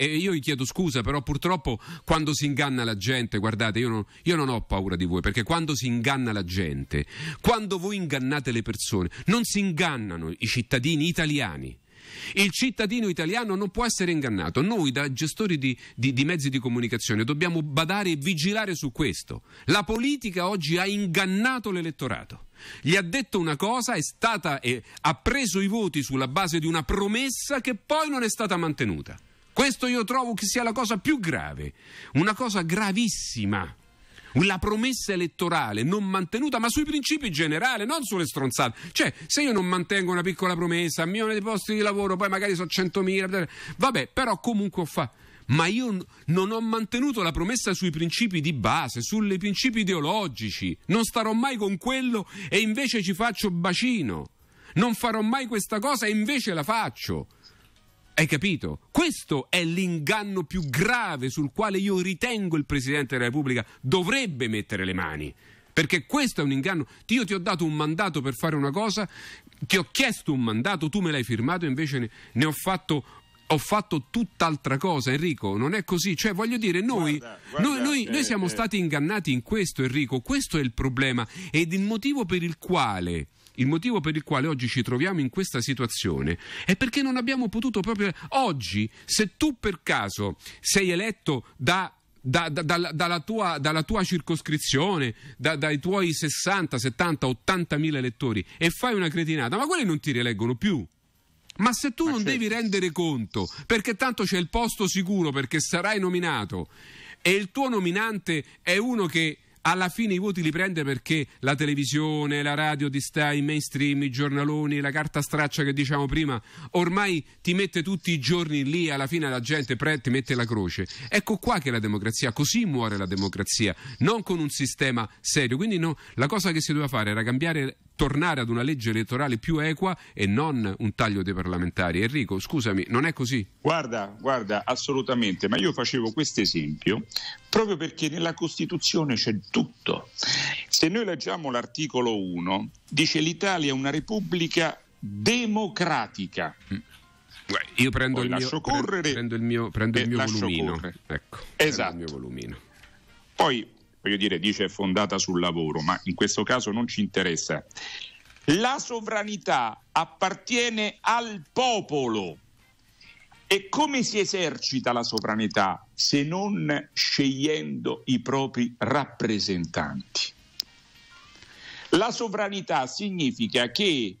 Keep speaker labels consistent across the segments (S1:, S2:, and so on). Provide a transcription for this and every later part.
S1: E io gli chiedo scusa, però purtroppo quando si inganna la gente, guardate, io non, io non ho paura di voi, perché quando si inganna la gente, quando voi ingannate le persone, non si ingannano i cittadini italiani. Il cittadino italiano non può essere ingannato. Noi, da gestori di, di, di, mezzi di comunicazione, dobbiamo badare e vigilare su questo. La politica oggi ha ingannato l'elettorato. Gli ha detto una cosa, stata, eh, ha preso i voti sulla base di una promessa che poi non è stata mantenuta. Questo io trovo che sia la cosa più grave, una cosa gravissima. La promessa elettorale non mantenuta, ma sui principi generali, non sulle stronzate. Cioè, se io non mantengo una piccola promessa, un milione di posti di lavoro, poi magari sono 100.000, vabbè, però comunque ho fatto ma io non ho mantenuto la promessa sui principi di base, sui principi ideologici, non starò mai con quello e invece ci faccio bacino, non farò mai questa cosa e invece la faccio. Hai capito? Questo è l'inganno più grave sul quale io ritengo il Presidente della Repubblica dovrebbe mettere le mani. Perché questo è un inganno. Io ti ho dato un mandato per fare una cosa, ti ho chiesto un mandato, tu me l'hai firmato, e invece ne, ne ho fatto ho fatto tutt'altra cosa, Enrico. Non è così. Cioè, voglio dire, noi, guarda, guarda, noi, noi, eh, noi siamo eh. stati ingannati in questo, Enrico. Questo è il problema ed il motivo per il quale il motivo per il quale oggi ci troviamo in questa situazione è perché non abbiamo potuto proprio oggi, se tu per caso sei eletto da da, da, da, dalla, tua, dalla, tua, circoscrizione, dai tuoi 60, 70, 80 mila elettori e fai una cretinata, ma quelli non ti rieleggono più. Ma se tu ma non certo. devi rendere conto, perché tanto c'è il posto sicuro perché sarai nominato e il tuo nominante è uno che alla fine i voti li prende perché la televisione, la radio ti sta in mainstream, i giornaloni, la carta straccia che diciamo prima, ormai ti mette tutti i giorni lì, alla fine la gente pre- ti mette la croce. Ecco qua che la democrazia, così muore la democrazia, non con un sistema serio. Quindi no, la cosa che si doveva fare era cambiare tornare ad una legge elettorale più equa e non un taglio dei parlamentari. Enrico, scusami, non è così? Guarda, guarda, assolutamente, ma io facevo questo esempio proprio perché nella Costituzione c'è
S2: tutto. Se noi leggiamo l'articolo 1, dice l'Italia è una repubblica democratica. Mm. Io prendo il, mio, correre,
S1: prendo il mio, prendo il mio volumino.
S2: Ecco, esatto. Poi voglio dire, dice è fondata sul lavoro, ma in questo caso non ci interessa. La sovranità appartiene al popolo. E come si esercita la sovranità se non scegliendo i propri rappresentanti? La sovranità significa che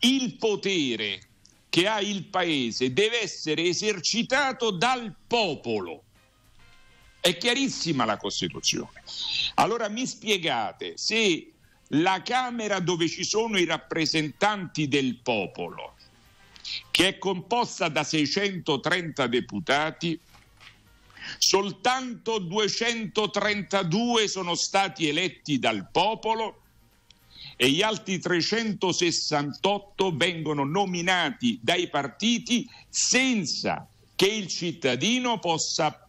S2: il potere che ha il paese deve essere esercitato dal popolo. È chiarissima la Costituzione. Allora mi spiegate se la Camera dove ci sono i rappresentanti del popolo, che è composta da 630 deputati, soltanto 232 sono stati eletti dal popolo e gli altri 368 vengono nominati dai partiti senza che il cittadino possa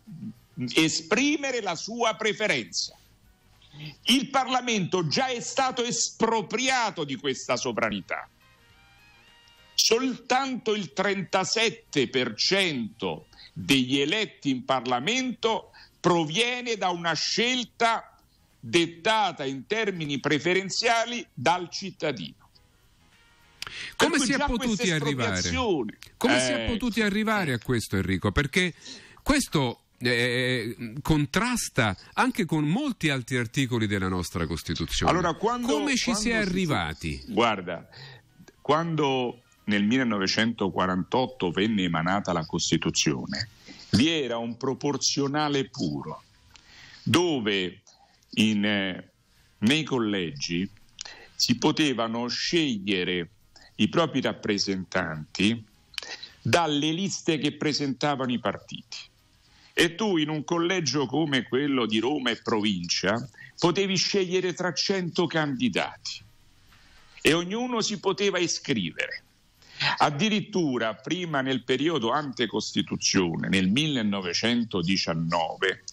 S2: esprimere la sua preferenza. Il Parlamento già è stato espropriato di questa sovranità. Soltanto il 37% degli eletti in Parlamento proviene da una scelta dettata in termini preferenziali dal cittadino.
S1: Come ecco si è potuti arrivare? Come eh... si è eh, potuti arrivare a questo Enrico? Perché questo eh, eh, contrasta anche con molti altri articoli della nostra Costituzione. Allora, quando, Come ci si è arrivati? Si... Guarda,
S2: quando nel 1948 venne emanata la Costituzione, vi era un proporzionale puro, dove in, eh, nei collegi si potevano scegliere i propri rappresentanti dalle liste che presentavano i partiti. E tu in un collegio come quello di Roma e provincia potevi scegliere tra 100 candidati e ognuno si poteva iscrivere. Addirittura prima nel periodo antecostituzione, nel 1919,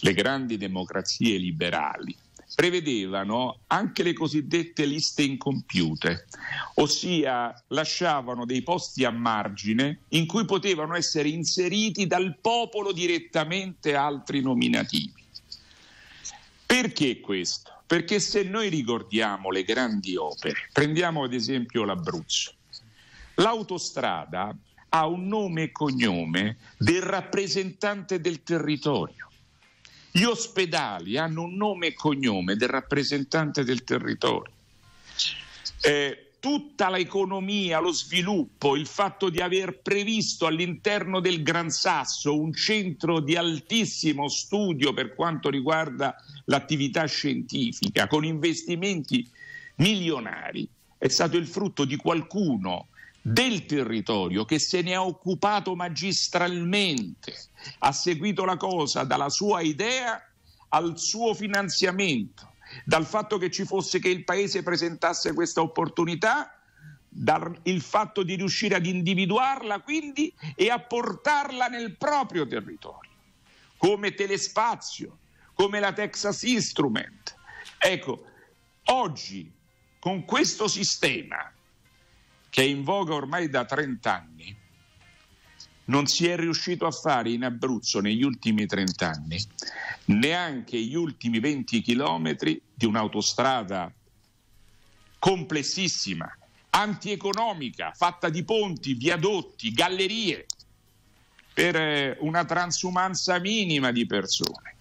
S2: le grandi democrazie liberali prevedevano anche le cosiddette liste incompiute, ossia lasciavano dei posti a margine in cui potevano essere inseriti dal popolo direttamente altri nominativi. Perché questo? Perché se noi ricordiamo le grandi opere, prendiamo ad esempio l'Abruzzo, l'autostrada ha un nome e cognome del rappresentante del territorio. Gli ospedali hanno un nome e cognome del rappresentante del territorio. Eh, tutta l'economia, lo sviluppo, il fatto di aver previsto all'interno del Gran Sasso un centro di altissimo studio per quanto riguarda l'attività scientifica, con investimenti milionari, è stato il frutto di qualcuno del territorio che se ne è occupato magistralmente, ha seguito la cosa dalla sua idea al suo finanziamento dal fatto che ci fosse che il Paese presentasse questa opportunità, dal fatto di riuscire ad individuarla quindi e a portarla nel proprio territorio, come telespazio, come la Texas Instrument. Ecco, oggi con questo sistema che è in voga ormai da 30 anni, non si è riuscito a fare in Abruzzo negli ultimi 30 anni neanche gli ultimi 20 chilometri di un'autostrada complessissima, antieconomica, fatta di ponti, viadotti, gallerie, per eh, una transumanza minima di persone,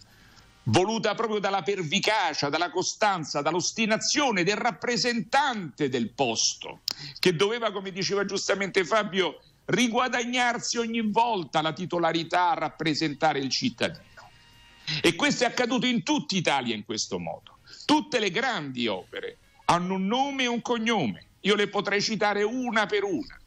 S2: voluta proprio dalla pervicacia, dalla costanza, dall'ostinazione del rappresentante del posto, che doveva, come diceva giustamente Fabio, riguadagnarsi ogni volta la titolarità a rappresentare il cittadino. E questo è accaduto in tutta Italia in questo modo. Tutte le grandi opere hanno un nome e un cognome, io le potrei citare una per una.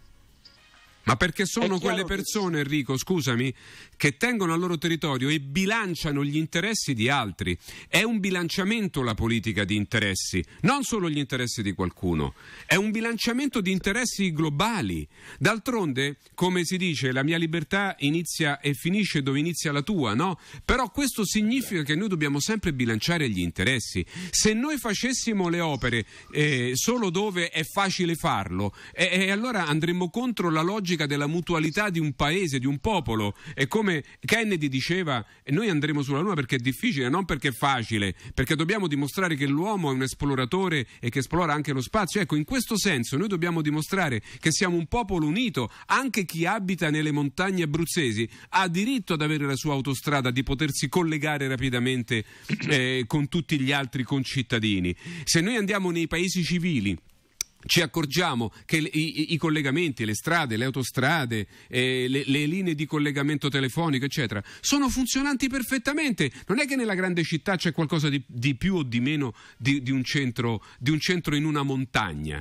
S1: Ma perché sono quelle persone, Enrico, scusami, che tengono al loro territorio e bilanciano gli interessi di altri. È un bilanciamento la politica di interessi, non solo gli interessi di qualcuno, è un bilanciamento di interessi globali. D'altronde, come si dice, la mia libertà inizia e finisce dove inizia la tua, no? Però questo significa che noi dobbiamo sempre bilanciare gli interessi. Se noi facessimo le opere eh, solo dove è facile farlo, eh, eh, allora andremmo contro la logica logica della mutualità di un paese, di un popolo. E come Kennedy diceva, noi andremo sulla Luna perché è difficile, non perché è facile, perché dobbiamo dimostrare che l'uomo è un esploratore e che esplora anche lo spazio. Ecco, in questo senso noi dobbiamo dimostrare che siamo un popolo unito, anche chi abita nelle montagne abruzzesi ha diritto ad avere la sua autostrada, di potersi collegare rapidamente eh, con tutti gli altri concittadini. Se noi andiamo nei paesi civili, ci accorgiamo che i, i, collegamenti, le strade, le autostrade, eh, le, le, linee di collegamento telefonico, eccetera, sono funzionanti perfettamente. Non è che nella grande città c'è qualcosa di, di più o di meno di, di, un centro, di un centro in una montagna.